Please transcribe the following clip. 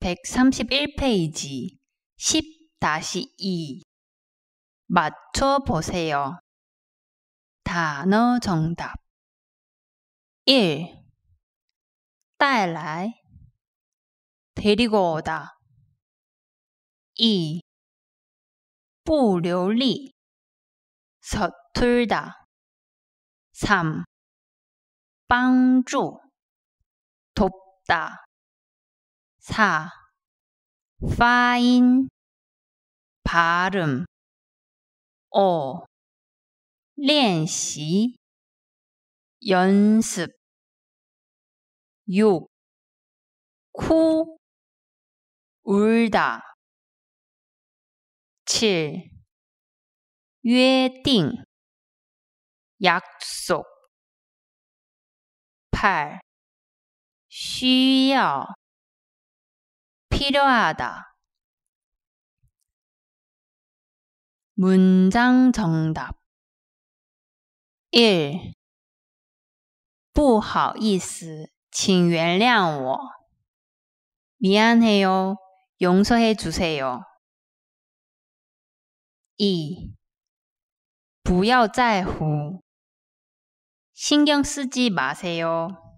131페이지 10-2 맞춰보세요. 단어 정답 1. 带来 데리고 오다 2. 不流利 서툴다 3. 帮助 돕다 사, 파인, 발음, 오, 어. 练习, 연습, 육, 쿠, 울다, 칠, 约定, 약속, 팔, 需要 필요하다. 문장 정답 1. 不好意思,请原谅我. 미안해요. 용서해 주세요. 2. 不要在乎. 신경 쓰지 마세요.